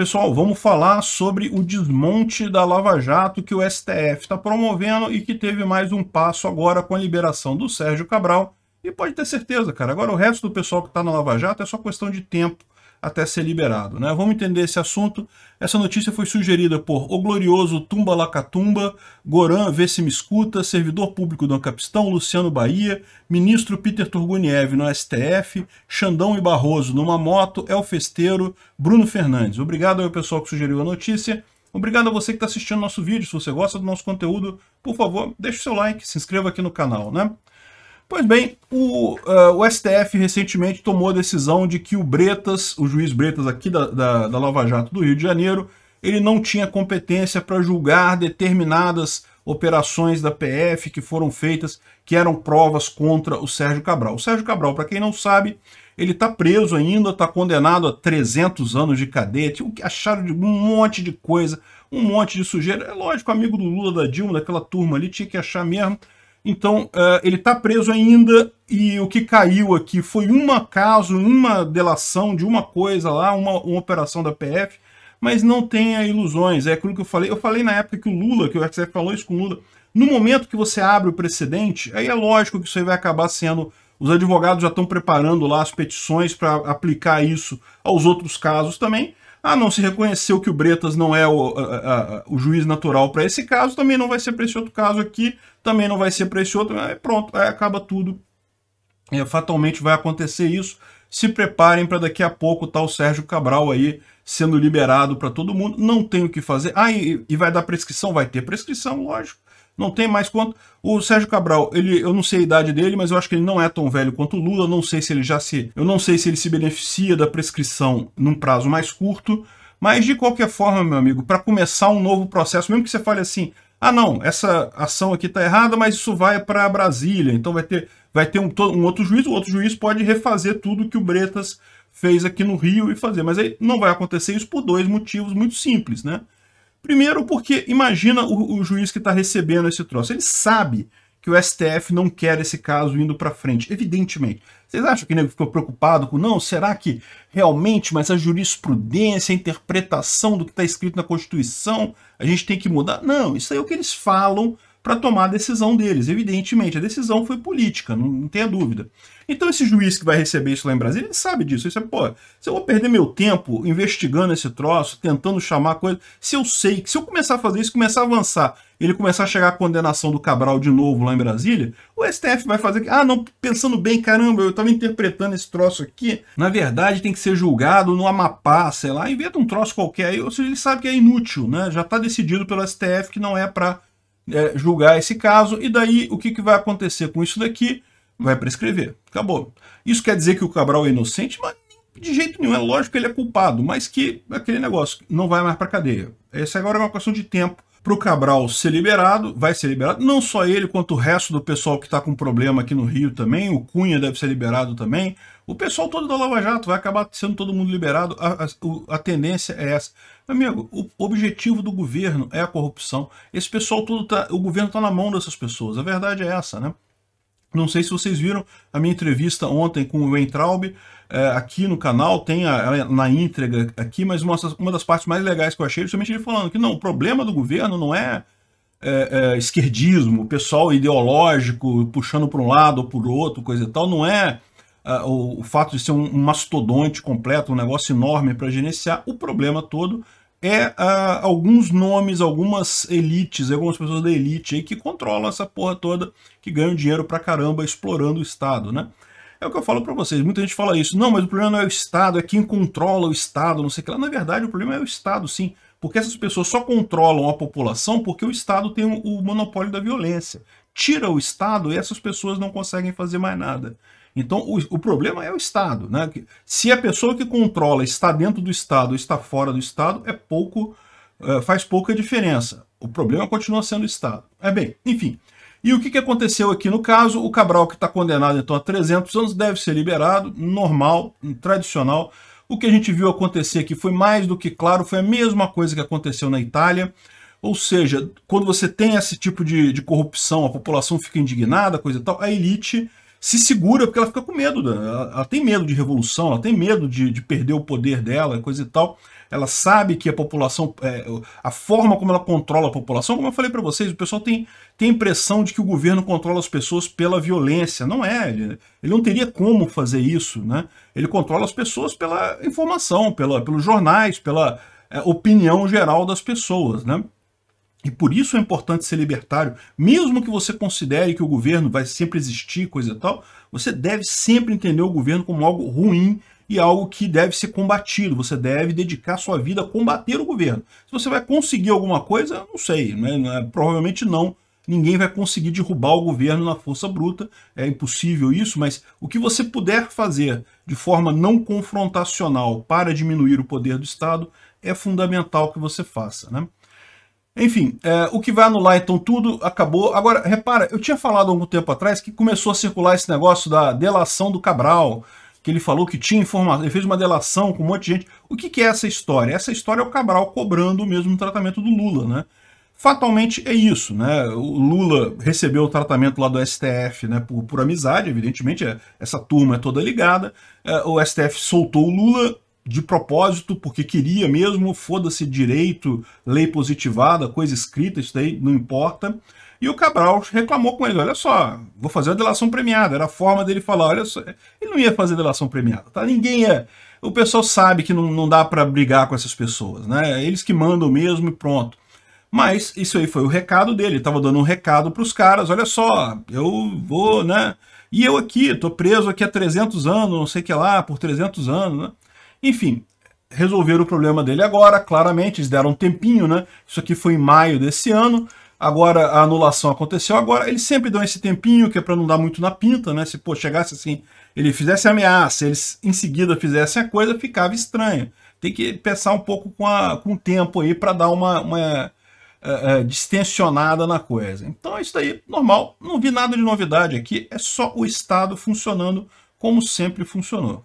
Pessoal, vamos falar sobre o desmonte da Lava Jato que o STF está promovendo e que teve mais um passo agora com a liberação do Sérgio Cabral. E pode ter certeza, cara, agora o resto do pessoal que está na Lava Jato é só questão de tempo até ser liberado. Né? Vamos entender esse assunto. Essa notícia foi sugerida por O Glorioso Tumba Lacatumba, Goran Vê Se Me Escuta, Servidor Público do Ancapistão, Luciano Bahia, Ministro Peter Turguniev no STF, Xandão e Barroso numa moto, é o Festeiro, Bruno Fernandes. Obrigado ao pessoal que sugeriu a notícia. Obrigado a você que está assistindo nosso vídeo. Se você gosta do nosso conteúdo, por favor, deixe o seu like, se inscreva aqui no canal. né? Pois bem, o, uh, o, STF recentemente tomou a decisão de que o Bretas, o juiz Bretas aqui da, da, da Lava Jato do Rio de Janeiro, ele não tinha competência para julgar determinadas operações da PF que foram feitas, que eram provas contra o Sérgio Cabral. O Sérgio Cabral, para quem não sabe, ele está preso ainda, está condenado a 300 anos de cadeia, o que acharam de um monte de coisa, um monte de sujeira. É lógico, amigo do Lula, da Dilma, daquela turma ali, tinha que achar mesmo então, uh, ele está preso ainda e o que caiu aqui foi um caso, uma delação de uma coisa lá, uma, uma operação da PF, mas não tenha ilusões. É aquilo que eu falei. Eu falei na época que o Lula, que o STF falou isso com o Lula, no momento que você abre o precedente, aí é lógico que isso aí vai acabar sendo... Os advogados já estão preparando lá as petições para aplicar isso aos outros casos também, ah, não, se reconheceu que o Bretas não é o, a, a, o juiz natural para esse caso, também não vai ser para esse outro caso aqui, também não vai ser para esse outro, aí pronto, aí acaba tudo. É, fatalmente vai acontecer isso. Se preparem para daqui a pouco tá Sérgio Cabral aí sendo liberado para todo mundo. Não tem o que fazer. Ah, e, e vai dar prescrição? Vai ter prescrição, lógico não tem mais quanto. O Sérgio Cabral, ele, eu não sei a idade dele, mas eu acho que ele não é tão velho quanto o Lula. Eu não sei se ele já se. Eu não sei se ele se beneficia da prescrição num prazo mais curto. Mas, de qualquer forma, meu amigo, para começar um novo processo, mesmo que você fale assim, ah não, essa ação aqui está errada, mas isso vai para Brasília, então vai ter, vai ter um, um, outro juiz, o outro juiz pode refazer tudo que o Bretas fez aqui no Rio e fazer, mas aí não vai acontecer isso por dois motivos muito simples, né? Primeiro, porque imagina o, o juiz que está recebendo esse troço. Ele sabe que o STF não quer esse caso indo para frente, evidentemente. Vocês acham que ele ficou preocupado com, não, será que realmente, mas a jurisprudência, a interpretação do que está escrito na Constituição, a gente tem que mudar? Não, isso aí é o que eles falam para tomar a decisão deles. Evidentemente, a decisão foi política, não, não tenha dúvida. Então, esse juiz que vai receber isso lá em Brasília, ele sabe disso. Ele sabe, pô, se eu vou perder meu tempo investigando esse troço, tentando chamar coisa, se eu sei que se eu começar a fazer isso, começar a avançar, ele começar a chegar à condenação do Cabral de novo lá em Brasília, o STF vai fazer. Ah, não, pensando bem, caramba, eu estava interpretando esse troço aqui. Na verdade, tem que ser julgado no Amapá, sei lá, inventa um troço qualquer aí, ou seja, ele sabe que é inútil, né? Já está decidido pelo STF que não é para é, julgar esse caso, e daí o que, que vai acontecer com isso daqui? Vai prescrever. Acabou. Isso quer dizer que o Cabral é inocente? Mas de jeito nenhum, é lógico que ele é culpado, mas que aquele negócio não vai mais para cadeia. Essa agora é uma questão de tempo para o Cabral ser liberado, vai ser liberado, não só ele, quanto o resto do pessoal que está com problema aqui no Rio também, o Cunha deve ser liberado também, o pessoal todo da Lava Jato vai acabar sendo todo mundo liberado. A, a, a tendência é essa. Amigo, o objetivo do governo é a corrupção. Esse pessoal todo tá. O governo está na mão dessas pessoas. A verdade é essa, né? Não sei se vocês viram a minha entrevista ontem com o Weintraub, é, eh, aqui no canal, tem a, a, na íntegra aqui, mas uma, uma das partes mais legais que eu achei, é justamente ele falando que não, o problema do governo não é, é, é esquerdismo, pessoal ideológico puxando para um lado ou para o outro, coisa e tal, não é uh, o, fato de ser um, um, mastodonte completo, um negócio enorme para gerenciar, o problema todo é uh, alguns nomes, algumas elites, algumas pessoas da elite aí que controlam essa porra toda, que ganham dinheiro pra caramba explorando o Estado, né? É o que eu falo para vocês, muita gente fala isso, não, mas o problema não é o Estado, é quem controla o Estado, não sei o que lá. Na verdade, o problema é o Estado, sim, porque essas pessoas só controlam a população porque o Estado tem o monopólio da violência. Tira o Estado e essas pessoas não conseguem fazer mais nada. Então, o, o, problema é o Estado. Né? Se a pessoa que controla está dentro do Estado ou está fora do Estado, é pouco, é, faz pouca diferença. O problema continua sendo o Estado. É bem, enfim. E o que, que aconteceu aqui no caso? O Cabral, que está condenado então a 300 anos, deve ser liberado, normal, tradicional. O que a gente viu acontecer aqui foi mais do que claro, foi a mesma coisa que aconteceu na Itália. Ou seja, quando você tem esse tipo de, de corrupção, a população fica indignada, coisa e tal, a elite se segura porque ela fica com medo. Ela, ela tem medo de revolução, ela tem medo de, de, perder o poder dela, coisa e tal. Ela sabe que a população, é, a forma como ela controla a população, como eu falei para vocês, o pessoal tem, tem a impressão de que o governo controla as pessoas pela violência. Não é, ele, ele não teria como fazer isso, né? Ele controla as pessoas pela informação, pela, pelos jornais, pela é, opinião geral das pessoas, né? E por isso é importante ser libertário, mesmo que você considere que o governo vai sempre existir, coisa e tal, você deve sempre entender o governo como algo ruim e algo que deve ser combatido. Você deve dedicar sua vida a combater o governo. Se você vai conseguir alguma coisa, não sei, né? provavelmente não. Ninguém vai conseguir derrubar o governo na força bruta, é impossível isso, mas o que você puder fazer de forma não confrontacional para diminuir o poder do Estado é fundamental que você faça. Né? Enfim, é, o que vai anular então tudo acabou. Agora, repara, eu tinha falado há algum tempo atrás que começou a circular esse negócio da delação do Cabral, que ele falou que tinha informação, ele fez uma delação com um monte de gente. O que, que é essa história? Essa história é o Cabral cobrando o mesmo tratamento do Lula, né? Fatalmente é isso, né? O Lula recebeu o tratamento lá do STF, né? Por, por amizade, evidentemente, é, essa turma é toda ligada. É, o STF soltou o Lula, de propósito, porque queria mesmo, foda-se direito, lei positivada, coisa escrita, isso daí não importa. E o Cabral reclamou com ele, olha só, vou fazer a delação premiada. Era a forma dele falar, olha só, ele não ia fazer delação premiada, tá? Ninguém é... O pessoal sabe que não, não dá para brigar com essas pessoas, né? É eles que mandam mesmo e pronto. Mas isso aí foi o recado dele, ele tava dando um recado para os caras, olha só, eu vou, né? E eu aqui, tô preso aqui há 300 anos, não sei o que lá, por 300 anos, né? Enfim, resolveram o problema dele agora, claramente, eles deram um tempinho, né? Isso aqui foi em maio desse ano, agora a anulação aconteceu agora, eles sempre dão esse tempinho, que é para não dar muito na pinta, né? Se pô, chegasse assim, ele fizesse ameaça, eles em seguida fizessem a coisa, ficava estranho. Tem que pensar um pouco com, a, com o tempo aí para dar uma, uma é, é, distensionada na coisa. Então é isso daí, normal, não vi nada de novidade aqui, é só o Estado funcionando como sempre funcionou.